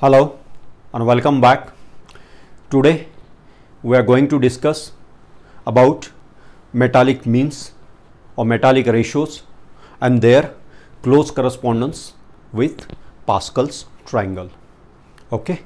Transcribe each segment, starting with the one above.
Hello and welcome back. Today we are going to discuss about metallic means or metallic ratios and their close correspondence with Pascal's triangle. Okay.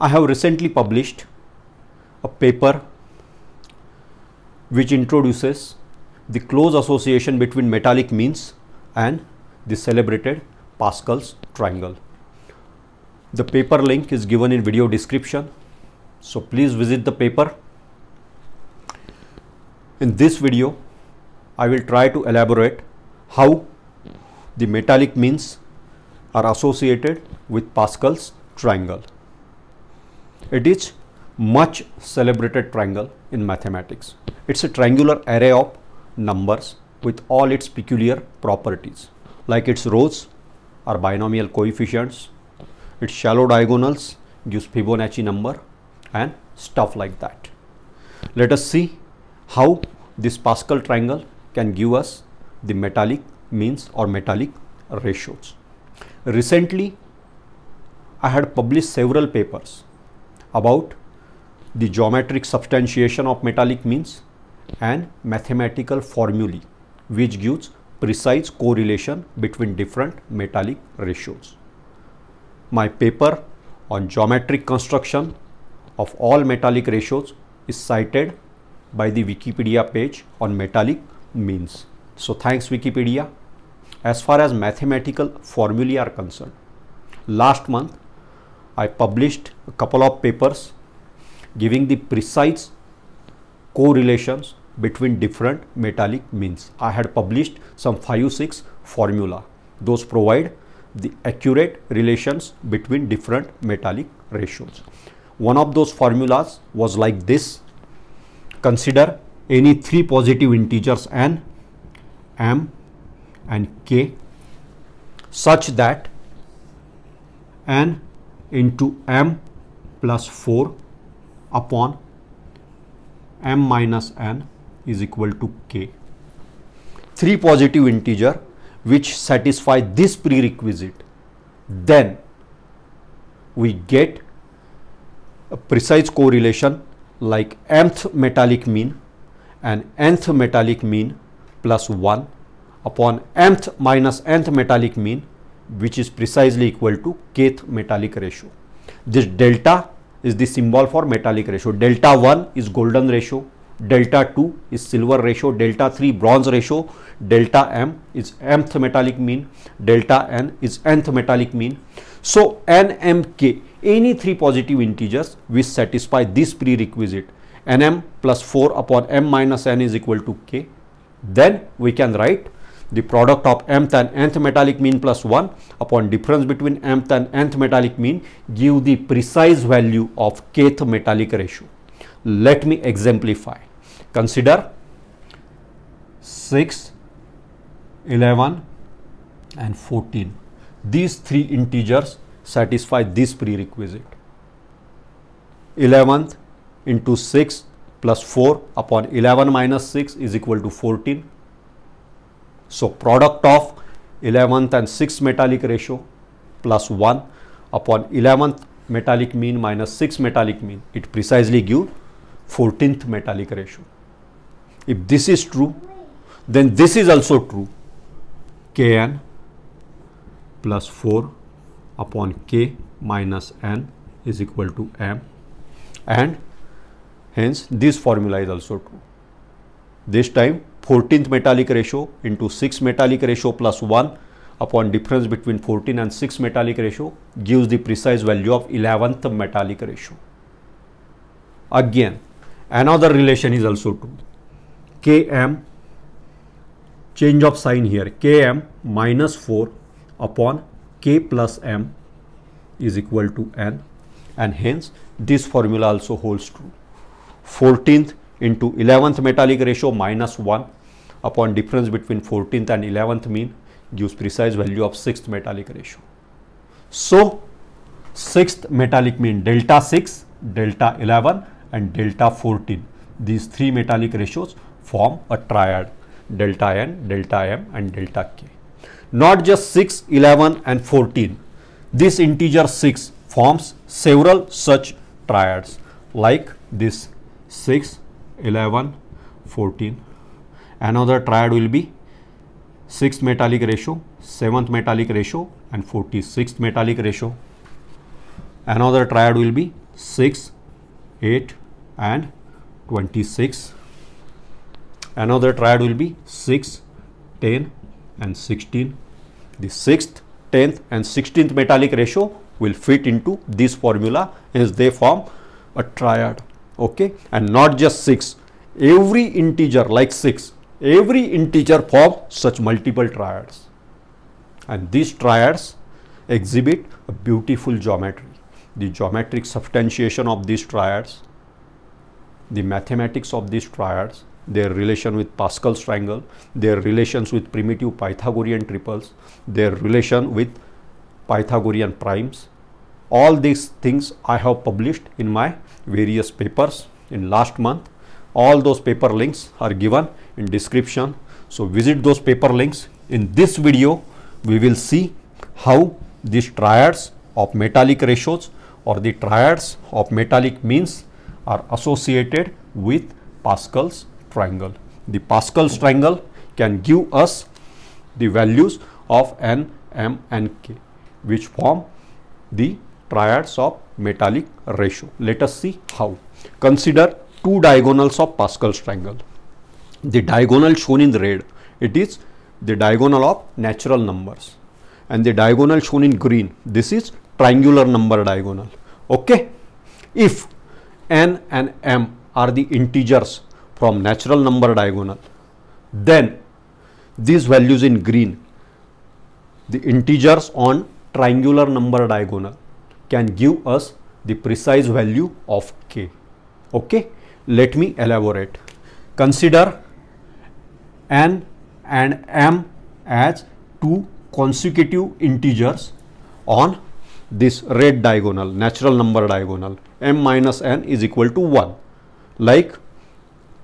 I have recently published a paper which introduces the close association between metallic means and the celebrated Pascal's triangle. The paper link is given in video description. So please visit the paper. In this video, I will try to elaborate how the metallic means are associated with Pascal's triangle. It is much celebrated triangle in mathematics. It's a triangular array of numbers with all its peculiar properties like its rows are binomial coefficients, its shallow diagonals, gives Fibonacci number and stuff like that. Let us see how this Pascal triangle can give us the metallic means or metallic ratios. Recently, I had published several papers about the geometric substantiation of metallic means and mathematical formulae which gives precise correlation between different metallic ratios my paper on geometric construction of all metallic ratios is cited by the Wikipedia page on metallic means. So thanks Wikipedia. As far as mathematical formulae are concerned, last month I published a couple of papers giving the precise correlations between different metallic means. I had published some 5-6 formula. Those provide the accurate relations between different metallic ratios. One of those formulas was like this. Consider any three positive integers n, m and k such that n into m plus 4 upon m minus n is equal to k. Three positive integer which satisfy this prerequisite, then we get a precise correlation like mth metallic mean and nth metallic mean plus 1 upon mth minus nth metallic mean which is precisely equal to kth metallic ratio. This delta is the symbol for metallic ratio. Delta 1 is golden ratio, delta 2 is silver ratio, delta 3 bronze ratio, delta M is mth metallic mean, delta N is nth metallic mean. So, N, M, K, any three positive integers which satisfy this prerequisite nm plus 4 upon m minus n is equal to k. Then we can write the product of mth and nth metallic mean plus 1 upon difference between mth and nth metallic mean give the precise value of kth metallic ratio. Let me exemplify. Consider 6, 11 and 14. These three integers satisfy this prerequisite. 11th into 6 plus 4 upon 11 minus 6 is equal to 14. So, product of 11th and 6 metallic ratio plus 1 upon 11th metallic mean minus 6 metallic mean. It precisely give 14th metallic ratio. If this is true, then this is also true. Kn plus 4 upon K minus N is equal to M and hence this formula is also true. This time 14th metallic ratio into 6 metallic ratio plus 1 upon difference between 14 and 6 metallic ratio gives the precise value of 11th metallic ratio. Again Another relation is also true. Km change of sign here Km minus 4 upon K plus M is equal to N and hence this formula also holds true. 14th into 11th metallic ratio minus 1 upon difference between 14th and 11th mean gives precise value of 6th metallic ratio. So, 6th metallic mean delta 6, delta 11 and delta 14. These three metallic ratios form a triad delta N, delta M and delta K. Not just 6, 11 and 14. This integer 6 forms several such triads like this 6, 11, 14. Another triad will be 6th metallic ratio, 7th metallic ratio and 46th metallic ratio. Another triad will be 6, 8 and 26 another triad will be 6 10 and 16 the sixth 10th and 16th metallic ratio will fit into this formula as they form a triad okay and not just 6 every integer like 6 every integer form such multiple triads and these triads exhibit a beautiful geometry the geometric substantiation of these triads the mathematics of these triads, their relation with Pascal's triangle, their relations with primitive Pythagorean triples, their relation with Pythagorean primes. All these things I have published in my various papers in last month. All those paper links are given in description. So visit those paper links. In this video, we will see how these triads of metallic ratios or the triads of metallic means are associated with Pascal's triangle. The Pascal's triangle can give us the values of N, M and K which form the triads of metallic ratio. Let us see how. Consider two diagonals of Pascal's triangle. The diagonal shown in red, it is the diagonal of natural numbers and the diagonal shown in green, this is triangular number diagonal. Okay. If n and m are the integers from natural number diagonal, then these values in green, the integers on triangular number diagonal can give us the precise value of k. Okay? Let me elaborate. Consider n and m as two consecutive integers on this red diagonal, natural number diagonal, m minus n is equal to 1, like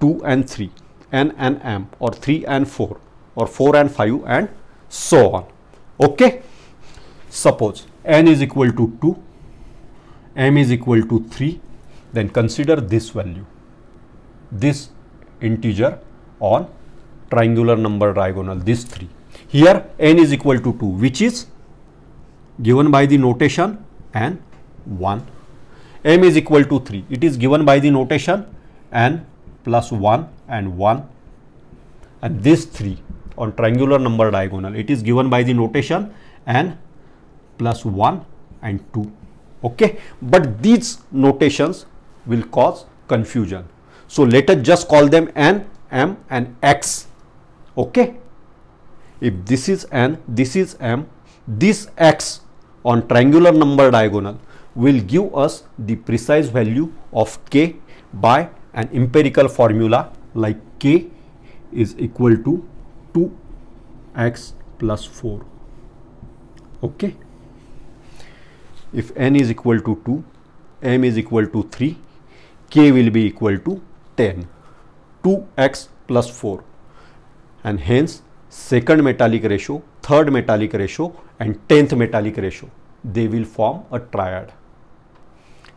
2 and 3, n and m, or 3 and 4, or 4 and 5, and so on. Okay? Suppose n is equal to 2, m is equal to 3, then consider this value, this integer on triangular number diagonal, this 3. Here n is equal to 2, which is given by the notation and 1. m is equal to 3. It is given by the notation n plus 1 and 1 and this 3 on triangular number diagonal. It is given by the notation n plus 1 and 2. Okay. But these notations will cause confusion. So, let us just call them n, m and x. Okay. If this is n, this is m, this x on triangular number diagonal will give us the precise value of k by an empirical formula like k is equal to 2x plus 4 okay if n is equal to 2 m is equal to 3 k will be equal to 10 2x plus 4 and hence second metallic ratio third metallic ratio and tenth metallic ratio they will form a triad.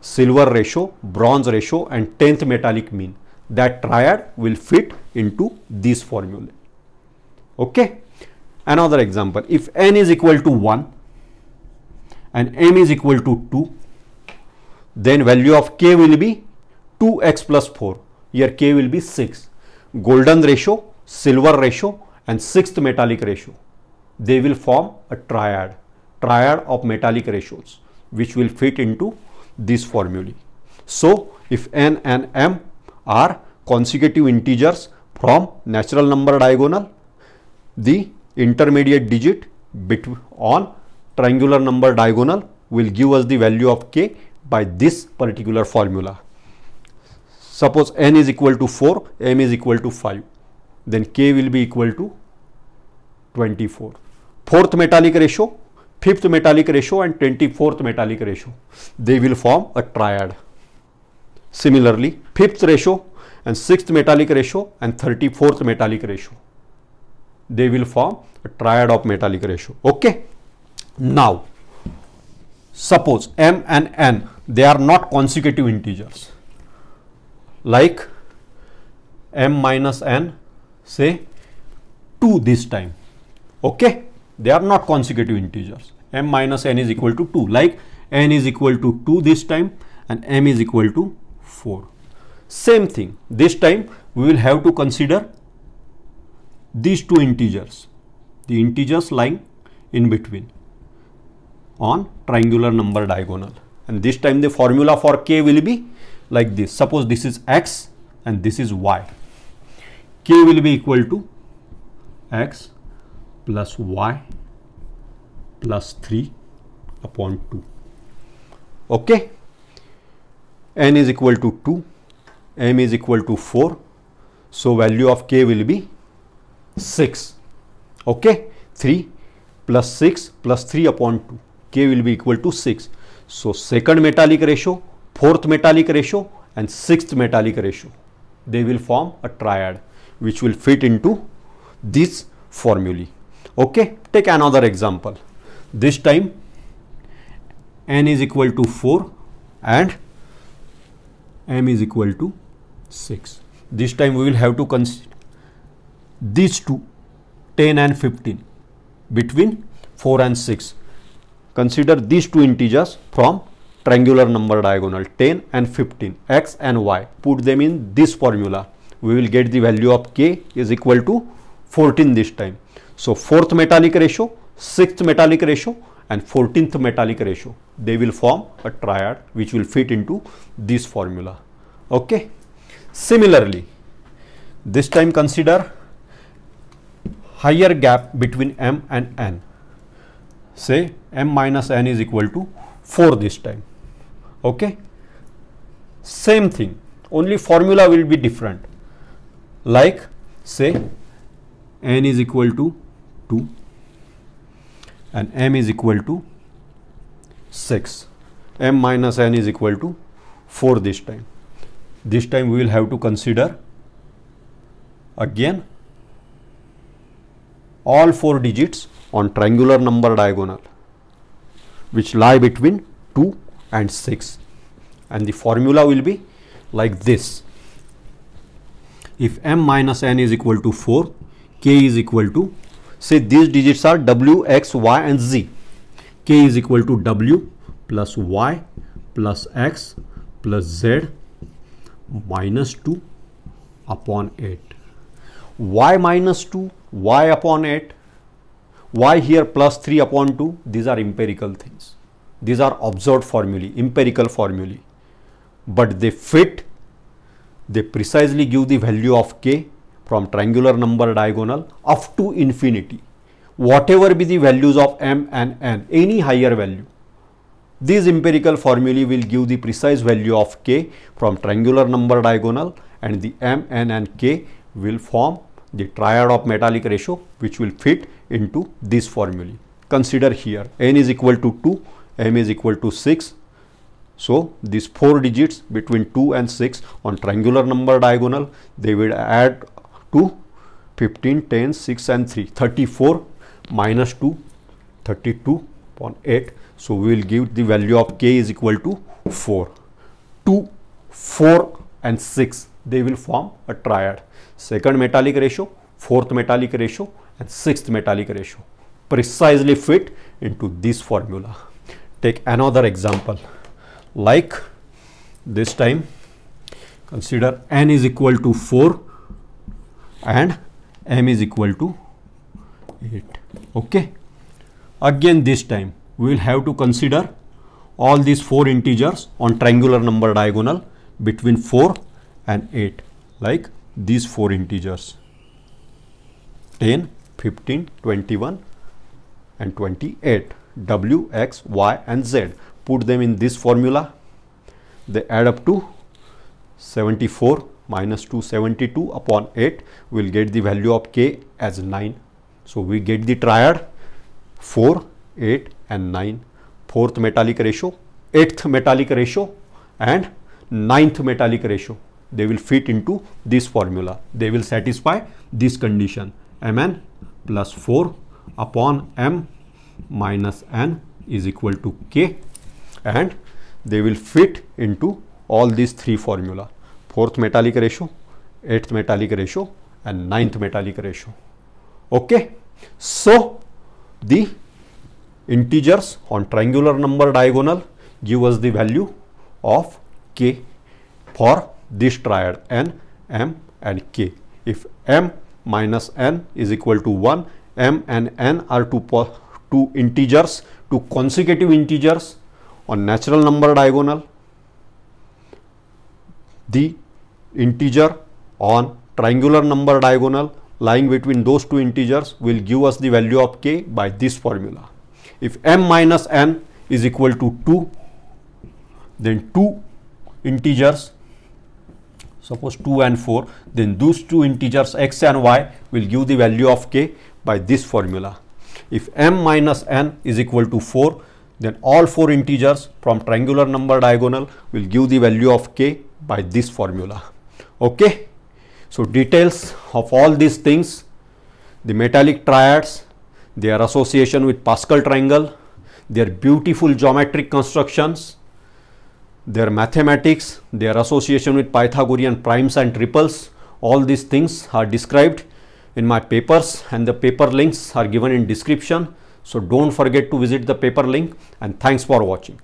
Silver ratio, bronze ratio and 10th metallic mean. That triad will fit into this formula. Okay. Another example, if n is equal to 1 and m is equal to 2, then value of k will be 2x plus 4. Here k will be 6. Golden ratio, silver ratio and sixth metallic ratio. They will form a triad triad of metallic ratios which will fit into this formulae. So, if n and m are consecutive integers from natural number diagonal, the intermediate digit on triangular number diagonal will give us the value of k by this particular formula. Suppose n is equal to 4, m is equal to 5, then k will be equal to 24. Fourth metallic ratio fifth metallic ratio and 24th metallic ratio. They will form a triad. Similarly, fifth ratio and sixth metallic ratio and 34th metallic ratio. They will form a triad of metallic ratio. Okay. Now, suppose m and n, they are not consecutive integers. Like m minus n, say 2 this time. Okay. They are not consecutive integers. m minus n is equal to 2 like n is equal to 2 this time and m is equal to 4. Same thing this time we will have to consider these two integers the integers lying in between on triangular number diagonal and this time the formula for k will be like this suppose this is x and this is y k will be equal to x plus y plus 3 upon 2 okay n is equal to 2 m is equal to 4 so value of k will be 6 okay 3 plus 6 plus 3 upon 2 k will be equal to 6 so second metallic ratio fourth metallic ratio and sixth metallic ratio they will form a triad which will fit into this formulae okay take another example this time n is equal to 4 and m is equal to 6 this time we will have to consider these two 10 and 15 between 4 and 6 consider these two integers from triangular number diagonal 10 and 15 x and y put them in this formula we will get the value of k is equal to 14 this time so fourth metallic ratio, sixth metallic ratio and 14th metallic ratio. They will form a triad which will fit into this formula. Okay. Similarly, this time consider higher gap between m and n. Say m minus n is equal to 4 this time. Okay. Same thing, only formula will be different. Like say n is equal to 2 and m is equal to 6 m minus n is equal to 4 this time this time we will have to consider again all four digits on triangular number diagonal which lie between 2 and 6 and the formula will be like this if m minus n is equal to 4 k is equal to say these digits are w, x, y and z. k is equal to w plus y plus x plus z minus 2 upon 8. y minus 2, y upon 8, y here plus 3 upon 2, these are empirical things. These are observed formulae, empirical formulae. But they fit, they precisely give the value of k from triangular number diagonal up to infinity. Whatever be the values of m and n, any higher value. These empirical formulae will give the precise value of k from triangular number diagonal and the m, n and k will form the triad of metallic ratio which will fit into this formulae. Consider here n is equal to 2, m is equal to 6. So, these 4 digits between 2 and 6 on triangular number diagonal, they will add 2, 15, 10, 6 and 3, 34 minus 2, 32 upon 8. So, we will give the value of k is equal to 4. 2, 4 and 6, they will form a triad. Second metallic ratio, fourth metallic ratio and sixth metallic ratio precisely fit into this formula. Take another example like this time consider n is equal to 4 and m is equal to 8 okay again this time we will have to consider all these four integers on triangular number diagonal between 4 and 8 like these four integers 10 15 21 and 28 w x y and z put them in this formula they add up to 74 minus 272 upon 8 we will get the value of k as 9 so we get the triad 4 8 and 9 fourth metallic ratio eighth metallic ratio and ninth metallic ratio they will fit into this formula they will satisfy this condition mn plus 4 upon m minus n is equal to k and they will fit into all these three formula fourth metallic ratio eighth metallic ratio and ninth metallic ratio okay so the integers on triangular number diagonal give us the value of K for this triad N M and K if M minus N is equal to one M and N are two two integers two consecutive integers on natural number diagonal the integer on triangular number diagonal lying between those two integers will give us the value of k by this formula. If m minus n is equal to 2, then two integers suppose 2 and 4 then those two integers x and y will give the value of k by this formula. If m minus n is equal to 4 then all four integers from triangular number diagonal will give the value of k by this formula okay so details of all these things the metallic triads their association with pascal triangle their beautiful geometric constructions their mathematics their association with pythagorean primes and triples all these things are described in my papers and the paper links are given in description so don't forget to visit the paper link and thanks for watching